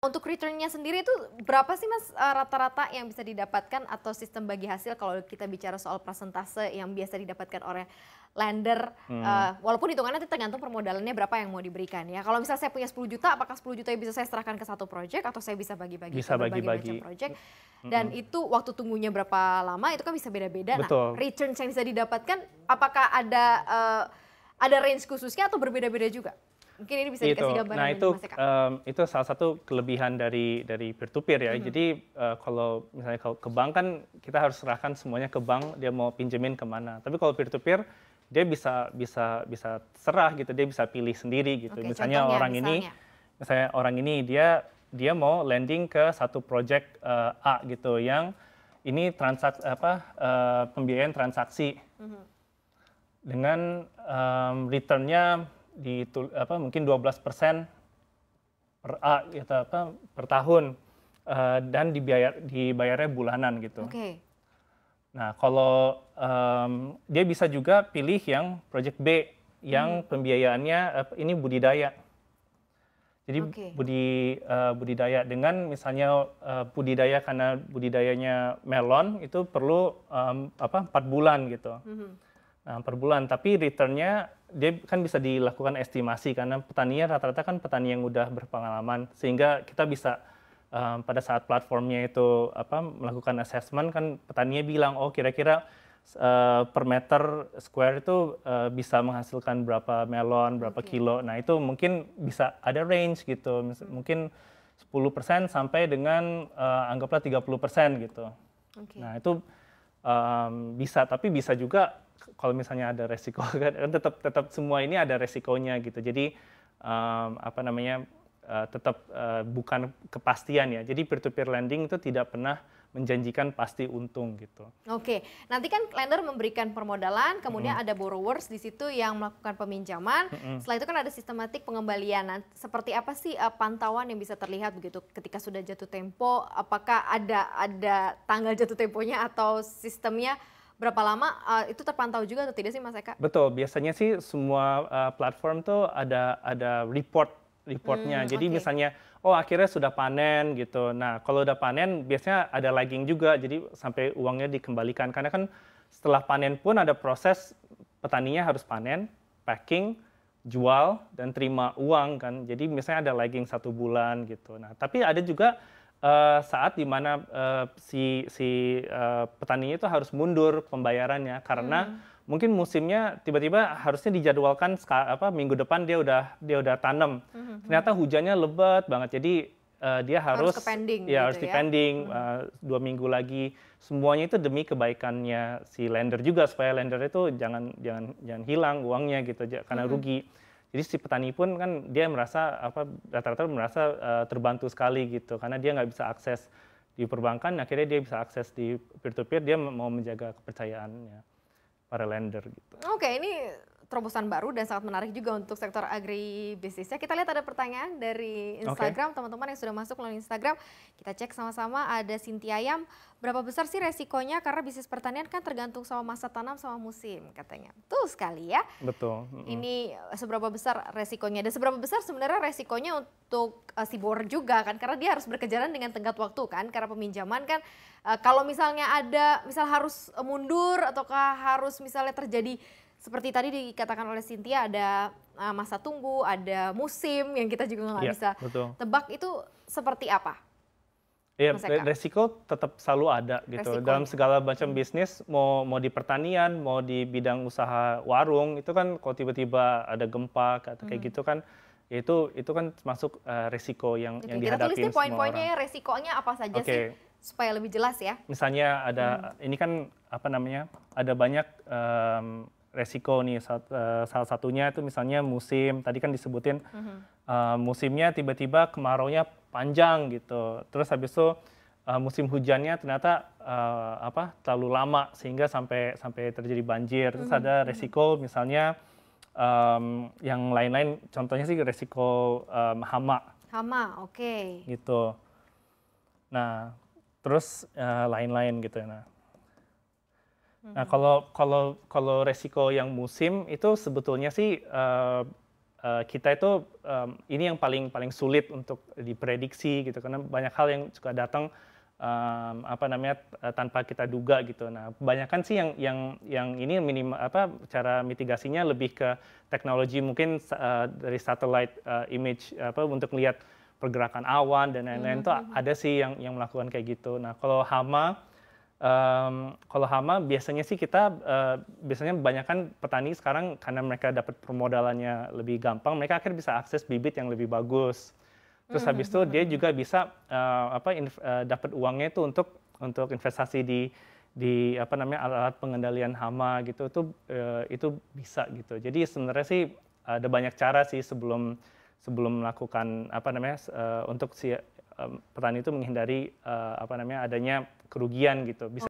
Untuk returnnya sendiri itu berapa sih mas eh, rata-rata yang bisa didapatkan atau sistem bagi hasil kalau kita bicara soal persentase yang biasa didapatkan oleh lender hmm. uh, walaupun hitungannya tergantung permodalannya berapa yang mau diberikan ya. Kalau misalnya saya punya 10 juta apakah 10 juta bisa saya serahkan ke satu project atau saya bisa bagi-bagi bisa bagi-bagi project dan hmm. itu waktu tunggunya berapa lama itu kan bisa beda-beda. Nah, return yang bisa didapatkan apakah ada uh, ada range khususnya atau berbeda-beda juga? Mungkin ini bisa gitu. dikasih gambaran. Nah itu um, itu salah satu kelebihan dari dari peer to peer ya. Hmm. Jadi uh, kalau misalnya kalau ke bank kan kita harus serahkan semuanya ke bank dia mau pinjemin kemana. Tapi kalau peer to peer dia bisa bisa bisa serah gitu dia bisa pilih sendiri gitu. Okay, misalnya orang misalnya. ini misalnya orang ini dia dia mau landing ke satu project uh, A gitu yang ini transaksi apa uh, pembiayaan transaksi mm -hmm. dengan um, returnnya di apa mungkin 12% persen per A gitu per tahun uh, dan dibayar dibayarnya bulanan gitu. Oke. Okay. Nah, kalau um, dia bisa juga pilih yang project B yang hmm. pembiayaannya eh, ini budidaya. Jadi okay. budi uh, budidaya dengan misalnya uh, budidaya karena budidayanya melon itu perlu um, apa 4 bulan gitu. Mm -hmm. Nah, per bulan tapi returnnya dia kan bisa dilakukan estimasi karena petaninya rata-rata kan petani yang udah berpengalaman sehingga kita bisa um, pada saat platformnya itu apa melakukan assessment kan petaninya bilang oh kira-kira uh, per meter square itu uh, bisa menghasilkan berapa melon berapa kilo nah itu mungkin bisa ada range gitu Mis hmm. mungkin 10% sampai dengan uh, anggaplah 30% gitu okay. nah itu um, bisa tapi bisa juga kalau misalnya ada resiko kan tetap tetap semua ini ada resikonya gitu. Jadi um, apa namanya uh, eh, tetap uh, eh, bukan kepastian ya. Jadi peer-to-peer lending itu tidak pernah menjanjikan pasti untung gitu. Oke, nanti kan lender memberikan permodalan, kemudian mm. ada borrowers di situ yang melakukan peminjaman. Mm -hmm. Setelah itu kan ada sistematik pengembalian. Nah, seperti apa sih uh, pantauan yang bisa terlihat begitu ketika sudah jatuh tempo? Apakah ada ada tanggal jatuh temponya atau sistemnya? Berapa lama uh, itu terpantau juga atau tidak sih Mas Eka? Betul, biasanya sih semua uh, platform tuh ada ada report reportnya. Hmm, Jadi okay. misalnya oh akhirnya sudah panen gitu. Nah kalau udah panen biasanya ada lagging juga. Jadi sampai uangnya dikembalikan karena kan setelah panen pun ada proses petaninya harus panen, packing, jual dan terima uang kan. Jadi misalnya ada lagging satu bulan gitu. Nah tapi ada juga uh, saat di mana uh, si si uh, eh, petaninya itu harus mundur pembayarannya karena hmm. mungkin musimnya tiba-tiba harusnya dijadwalkan apa minggu depan dia udah dia udah tanam hmm. hmm ternyata hmm. hujannya lebat banget jadi uh, dia harus, harus pending, ya gitu harus ya. dipending ya? uh, dua minggu lagi semuanya itu demi kebaikannya si lender juga supaya lender itu jangan jangan jangan hilang uangnya gitu karena hmm. rugi jadi si petani pun kan dia merasa apa rata-rata merasa uh, terbantu sekali gitu karena dia nggak bisa akses di perbankan, akhirnya dia bisa akses di peer-to-peer, dia mau menjaga kepercayaannya para lender gitu. Oke, okay, ini terobosan baru dan sangat menarik juga untuk sektor agribisnisnya. Kita lihat ada pertanyaan dari Instagram, teman-teman okay. yang sudah masuk melalui Instagram. Kita cek sama-sama ada Sinti Ayam, berapa besar sih resikonya karena bisnis pertanian kan tergantung sama masa tanam sama musim katanya. Tuh sekali ya. Betul. Ini seberapa besar resikonya dan seberapa besar sebenarnya resikonya untuk uh, si bor juga kan karena dia harus berkejaran dengan tenggat waktu kan karena peminjaman kan uh, kalau misalnya ada misal harus eh, mundur ataukah harus misalnya terjadi seperti tadi dikatakan oleh Cynthia ada eh, masa tunggu, ada musim yang kita juga nggak ya, bisa betul. tebak itu seperti apa? Iya, resiko tetap selalu ada gitu. Resiko. Dalam segala macam hmm. bisnis, mau mau di pertanian, mau di bidang usaha warung, itu kan kalau tiba-tiba ada gempa kayak hmm. gitu kan itu itu kan masuk eh, resiko yang Jadi yang kita tulis tulis poin-poinnya ya, resikonya apa saja okay. sih supaya lebih jelas ya. Misalnya ada hmm. ini kan apa namanya? ada banyak um, resiko nih saat, uh, salah satunya itu misalnya musim tadi kan disebutin uh, musimnya tiba-tiba kemarau-nya panjang gitu terus habis itu uh, musim hujannya ternyata uh, apa terlalu lama sehingga sampai sampai terjadi banjir terus mm-hmm. ada resiko misalnya um, yang lain-lain contohnya sih resiko um, hama hama oke okay. gitu nah terus lain-lain uh, lain -lain gitu ya, nah Nah mm-hmm. kalau kalau kalau resiko yang musim itu sebetulnya sih uh, uh, kita itu um, ini yang paling paling sulit untuk diprediksi gitu karena banyak hal yang suka datang um, apa namanya tanpa kita duga gitu. Nah, kebanyakan sih yang yang yang ini minimal apa cara mitigasinya lebih ke teknologi mungkin uh, dari satellite uh, image apa untuk lihat pergerakan awan dan lain-lain itu mm -hmm. ada sih yang yang melakukan kayak gitu. Nah, kalau hama um, kalau hama biasanya sih kita uh, biasanya banyakkan petani sekarang karena mereka dapat permodalannya lebih gampang, mereka akhirnya bisa akses bibit yang lebih bagus. Terus habis itu dia juga bisa uh, apa uh, dapat uangnya itu untuk untuk investasi di di apa namanya alat-alat pengendalian hama gitu itu uh, itu bisa gitu. Jadi sebenarnya sih ada banyak cara sih sebelum sebelum melakukan apa namanya uh, untuk si petani itu menghindari eh, apa namanya adanya kerugian gitu. Bisa